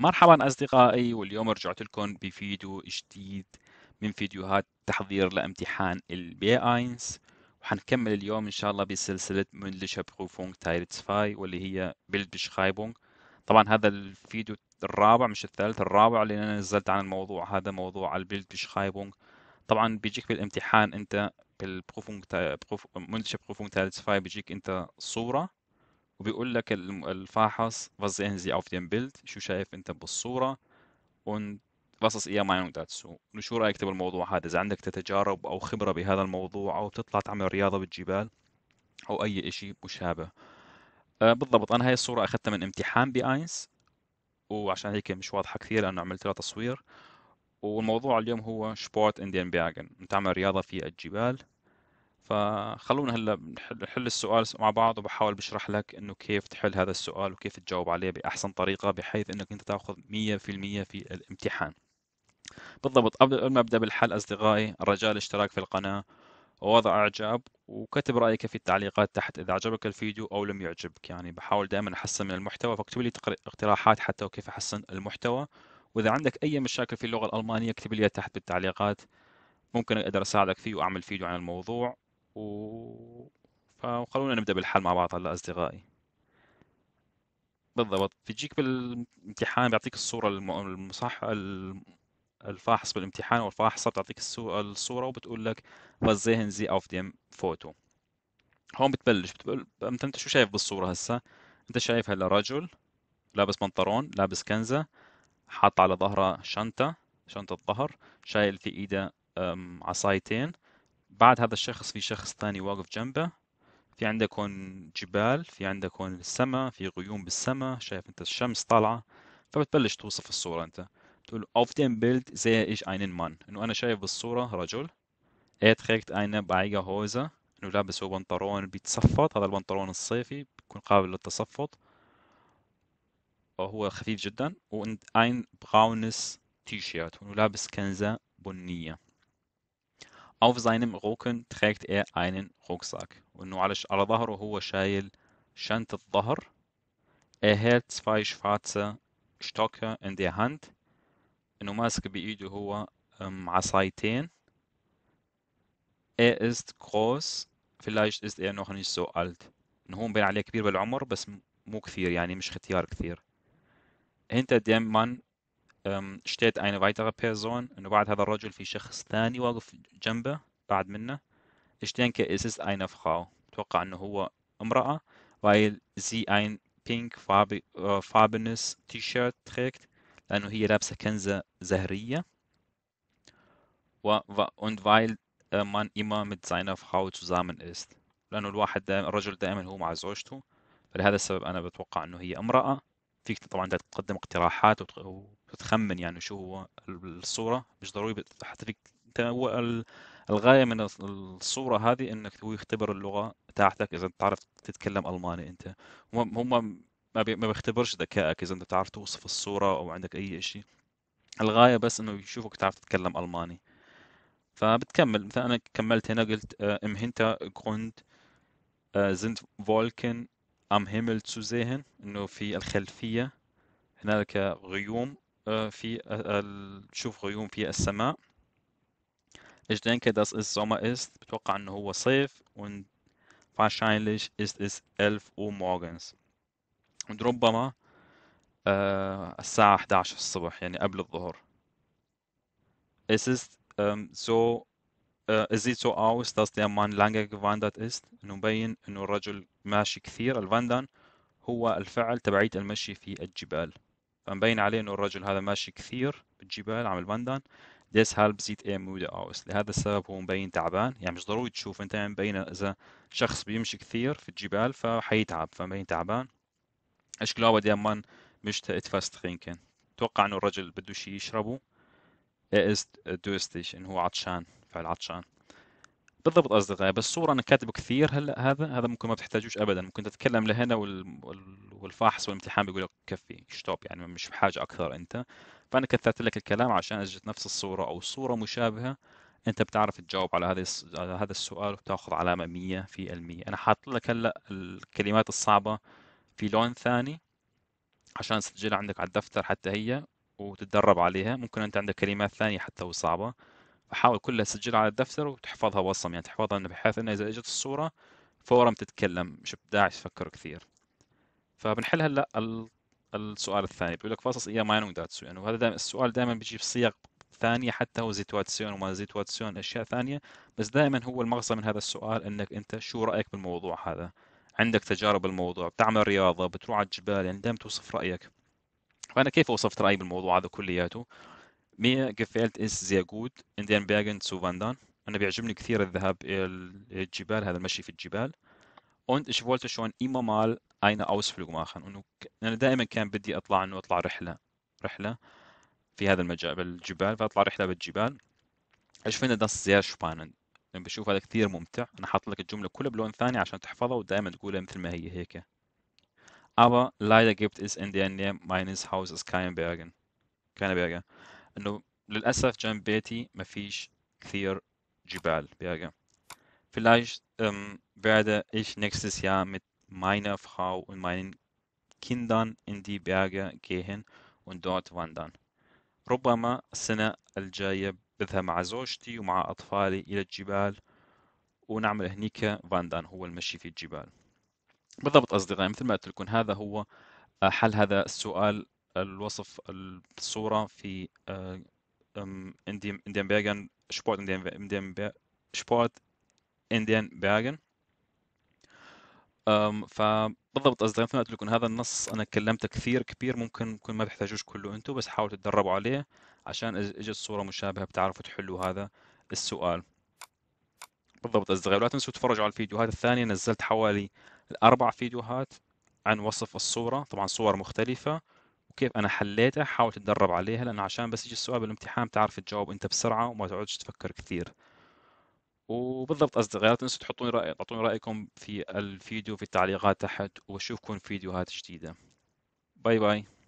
مرحبا أصدقائي واليوم رجعت لكم بفيديو جديد من فيديوهات تحضير لامتحان البي اينس وحنكمل اليوم إن شاء الله بسلسلة مندلشة بروفونغ تايرتس فاي واللي هي بيلد بشخايبونغ طبعا هذا الفيديو الرابع مش الثالث الرابع اللي أنا نزلت عن الموضوع هذا موضوع على بشخايبونغ طبعا بيجيك بالامتحان أنت بروف... مندلشة بروفونج تايرتس فاي بيجيك أنت صورة وبيقول لك الفاحص was sehen Sie auf dem Bild؟ شو شايف أنت بالصورة؟ und was ist Ihr Meinung dazu؟ شو رأيك بالموضوع هذا؟ إذا عندك تتجارب أو خبرة بهذا الموضوع أو بتطلع تعمل رياضة بالجبال أو أي إشي مشابه. آه، بالضبط أنا هاي الصورة أخذتها من امتحان بآينس وعشان هيك مش واضحة كثير لأنه عملت لها تصوير والموضوع اليوم هو سبورت انديان بياجن تعمل رياضة في الجبال فخلونا هلا نحل السؤال مع بعض وبحاول بشرح لك انه كيف تحل هذا السؤال وكيف تجاوب عليه باحسن طريقه بحيث انك انت تاخذ 100% في الامتحان بالضبط قبل ما ابدا بالحل اصدقائي رجاء الاشتراك في القناه ووضع اعجاب وكتب رايك في التعليقات تحت اذا عجبك الفيديو او لم يعجبك يعني بحاول دائما احسن من المحتوى فاكتب لي اقتراحات حتى وكيف احسن المحتوى واذا عندك اي مشاكل في اللغه الالمانيه اكتب لي تحت بالتعليقات ممكن اقدر اساعدك فيه واعمل فيديو عن الموضوع و... فخلونا نبدأ بالحل مع بعض هلا أصدقائي بالضبط بيجيك بالامتحان بيعطيك الصورة الم... المصح الفاحص بالامتحان والفاحصة بتعطيك الصورة وبتقول لك وزيهن زي اوف ديم فوتو هون بتبلش بتقول انت انت شو شايف بالصورة هسا انت شايف هلا رجل لابس بنطلون لابس كنزة حاط على ظهره شنطة شنطة ظهر شايل في ايده عصايتين بعد هذا الشخص في شخص ثاني واقف جنبه في عندك هون جبال في عندك هون السماء في غيوم بالسماء شايف انت الشمس طالعه فبتبلش توصف الصوره انت تقول auf dem Bild sehe ich einen Mann انه انا شايف بالصوره رجل er trägt eine beige هوزه انه لابس هو بنطلون بيتصفط هذا البنطلون الصيفي بيكون قابل للتصفط وهو خفيف جدا وان ein braunes T-Shirt انه لابس كنزة بنية Auf seinem Rücken trägt er einen Rucksack. وإنه على على ظهره هو شايل شنطة ظهر. Er hält zwei schwarze Stöcke in der Hand. إنه ماسك بإيده هو عصايتين. Er ist groß. Vielleicht ist er noch nicht so alt. إنه هو مبين عليه كبير بالعمر بس مو كثير يعني مش ختيار كثير. Hinter dem Mann اشتريت انا weitere بيرسون انه بعد هذا الرجل في شخص ثاني واقف جنبه بعد منه اشتينك denke es ist eine اتوقع انه هو امرأة weil sie ein pink farbenes تي شيرت تريكت لانه هي لابسة كنزة زهرية و, und weil أه، man immer mit seiner Frau zusammen ist لانه الواحد دائما الرجل دائما هو مع زوجته فلهذا السبب انا بتوقع انه هي امرأة فيك طبعا تقدم اقتراحات تخمن يعني شو هو الصوره مش ضروري حتى فيك انت هو الغايه من الصوره هذه انك هو يختبر اللغه تاعتك اذا تعرف تتكلم الماني انت هم ما ما بيختبرش ذكائك اذا انت بتعرف توصف الصوره او عندك اي شيء الغايه بس انه يشوفك تعرف تتكلم الماني فبتكمل مثلا انا كملت هنا قلت آه، ام هنتا آه، جروند زنت فولكن ام هيمل تو sehen انه في الخلفيه هنالك غيوم في تشوف غيوم في السماء Denke, dass es Sommer ist. بتوقع ان هو صيف. Und wahrscheinlich ist es 11 Uhr morgens. Und ربما äh, الساعة 11 الصبح يعني قبل الظهر. Es ist ähm, so, äh, es sieht so aus, dass der Mann lange gewandert ist. نبين انه الرجل ماشي كثير. الوندن هو الفعل تبعية المشي في الجبال. فمبين عليه انه الرجل هذا ماشي كثير بالجبال عم البندن ديس هالب زيت a mood اوس لهذا السبب هو مبين تعبان يعني مش ضروري تشوف انت مبين اذا شخص بيمشي كثير في الجبال فحيتعب فمبين تعبان ich كلاوة دي امان مش etwas trinken اتوقع انه الرجل بده شيء يشربه ايه از دوستيش انه هو عطشان فعل عطشان بالضبط اصدقائي بس صوره انا كاتبه كثير هلا هذا هذا ممكن ما بتحتاجوش ابدا ممكن تتكلم لهنا وال... والفاحص والامتحان بيقول لك كفي ستوب يعني مش بحاجه اكثر انت فانا كثرت لك الكلام عشان اجت نفس الصوره او صوره مشابهه انت بتعرف تجاوب على هذا على هذا السؤال وتاخذ علامه 100 في المية انا حاط لك هلا الكلمات الصعبه في لون ثاني عشان تسجلها عندك على الدفتر حتى هي وتتدرب عليها ممكن انت عندك كلمات ثانيه حتى وصعبه احاول كلها تسجلها على الدفتر وتحفظها وصم يعني تحفظها بحيث انه اذا اجت الصوره فورا بتتكلم مش بداعي تفكر كثير فبنحل هلا السؤال الثاني بيقول لك فصص اياه ماينو يعني داتسو يعني وهذا دائما السؤال دائما بيجي بصيغ ثانيه حتى هو زيتواتسيون وما زيتواتسيون اشياء ثانيه بس دائما هو المغزى من هذا السؤال انك انت شو رايك بالموضوع هذا عندك تجارب بالموضوع بتعمل رياضه بتروح على الجبال يعني دائما توصف رايك فانا كيف وصفت رايي بالموضوع هذا كلياته mir gefällt es sehr gut, in den Bergen zu wandern. أنا بيعجبني كثير الذهاب إلى الجبال هذا المشي في الجبال. Und ich wollte schon immer mal eine Ausflug machen. Und أنا دائما كان بدي أطلع إنه أطلع رحلة رحلة في هذا المجال بالجبال فأطلع رحلة بالجبال. Ich finde das sehr spannend. لما بشوف هذا كثير ممتع انا حاط لك الجمله كلها بلون ثاني عشان تحفظها ودائما تقولها مثل ما هي هيك aber leider gibt es in der Nähe meines Hauses keinen Bergen keine Berge انه للاسف جنب بيتي ما فيش كثير جبال Berge. Vielleicht ähm, werde ich nächstes Jahr mit meiner Frau und meinen Kindern in die Berge gehen und dort wandern. ربما السنة الجاية بذهب مع زوجتي ومع أطفالي إلى الجبال ونعمل هنيك فاندان هو المشي في الجبال بالضبط أصدقائي مثل ما قلت لكم هذا هو آه، حل هذا السؤال الوصف الصورة في آه، انديم انديم Bergen, Sport انديم dem, in انديم Sport فبالضبط اصدقائي مثل ما قلت لكم هذا النص انا كلمته كثير كبير ممكن ممكن ما تحتاجوش كله انتم بس حاولوا تتدربوا عليه عشان اجت صوره مشابهه بتعرفوا تحلوا هذا السؤال بالضبط اصدقائي ولا تنسوا تتفرجوا على الفيديوهات الثانيه نزلت حوالي اربع فيديوهات عن وصف الصوره طبعا صور مختلفه وكيف انا حليتها حاول تتدرب عليها لانه عشان بس يجي السؤال بالامتحان تعرف تجاوب انت بسرعه وما تقعدش تفكر كثير وبالضبط اصدقائي لا تنسوا تحطوني رأي تعطوني رايكم في الفيديو في التعليقات تحت واشوفكم فيديوهات جديده باي باي